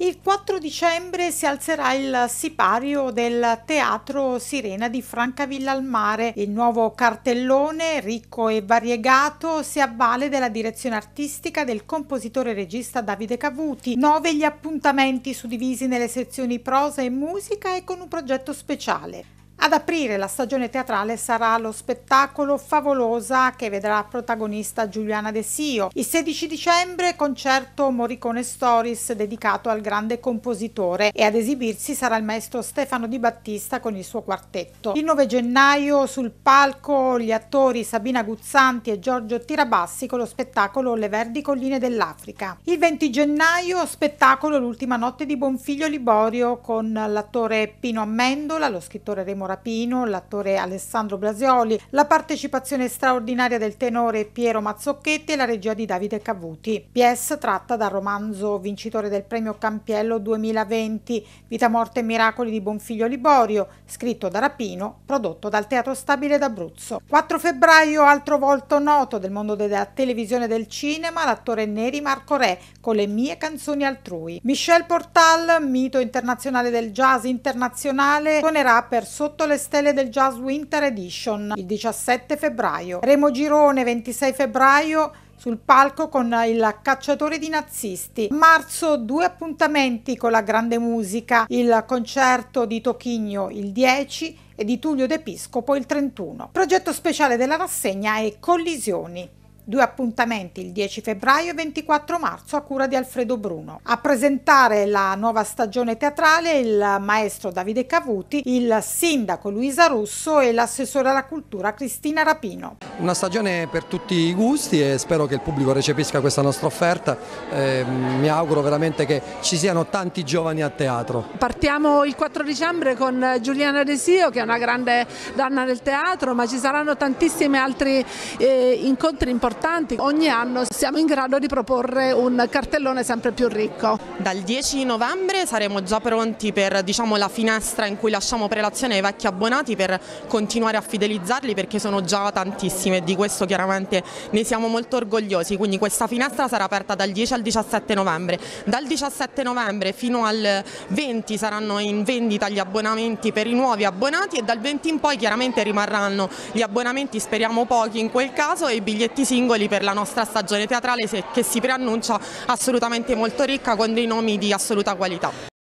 Il 4 dicembre si alzerà il sipario del Teatro Sirena di Francavilla al Mare. Il nuovo cartellone, ricco e variegato, si avvale della direzione artistica del compositore e regista Davide Cavuti. Nove gli appuntamenti suddivisi nelle sezioni prosa e musica e con un progetto speciale. Ad aprire la stagione teatrale sarà lo spettacolo Favolosa che vedrà protagonista Giuliana De Sio. Il 16 dicembre concerto Morricone Stories dedicato al grande compositore e ad esibirsi sarà il maestro Stefano Di Battista con il suo quartetto. Il 9 gennaio sul palco gli attori Sabina Guzzanti e Giorgio Tirabassi con lo spettacolo Le Verdi Colline dell'Africa. Il 20 gennaio spettacolo L'ultima notte di Bonfiglio Liborio con l'attore Pino Amendola, lo scrittore Remo Rapino, l'attore Alessandro Blasioli, la partecipazione straordinaria del tenore Piero Mazzocchetti e la regia di Davide Cavuti. Pièce tratta dal romanzo vincitore del premio Campiello 2020 Vita, morte e miracoli di Bonfiglio Liborio, scritto da Rapino, prodotto dal Teatro Stabile d'Abruzzo. 4 febbraio, altro volto noto del mondo della televisione e del cinema, l'attore Neri Marco Re con le mie canzoni altrui. Michel Portal, mito internazionale del jazz internazionale, suonerà per sotto sotto le stelle del Jazz Winter Edition il 17 febbraio. Remo Girone 26 febbraio sul palco con il cacciatore di nazisti. marzo due appuntamenti con la grande musica, il concerto di Tochigno il 10 e di Tullio D'Episcopo il 31. Progetto speciale della rassegna è Collisioni. Due appuntamenti il 10 febbraio e 24 marzo a cura di Alfredo Bruno. A presentare la nuova stagione teatrale il maestro Davide Cavuti, il sindaco Luisa Russo e l'assessore alla cultura Cristina Rapino. Una stagione per tutti i gusti e spero che il pubblico recepisca questa nostra offerta. Eh, mi auguro veramente che ci siano tanti giovani a teatro. Partiamo il 4 dicembre con Giuliana Desio che è una grande donna del teatro ma ci saranno tantissimi altri eh, incontri importanti importanti. Ogni anno siamo in grado di proporre un cartellone sempre più ricco. Dal 10 novembre saremo già pronti per diciamo, la finestra in cui lasciamo prelazione ai vecchi abbonati per continuare a fidelizzarli perché sono già tantissime e di questo chiaramente ne siamo molto orgogliosi. Quindi questa finestra sarà aperta dal 10 al 17 novembre. Dal 17 novembre fino al 20 saranno in vendita gli abbonamenti per i nuovi abbonati e dal 20 in poi chiaramente rimarranno gli abbonamenti speriamo pochi in quel caso e i biglietti singoli singoli per la nostra stagione teatrale che si preannuncia assolutamente molto ricca con dei nomi di assoluta qualità.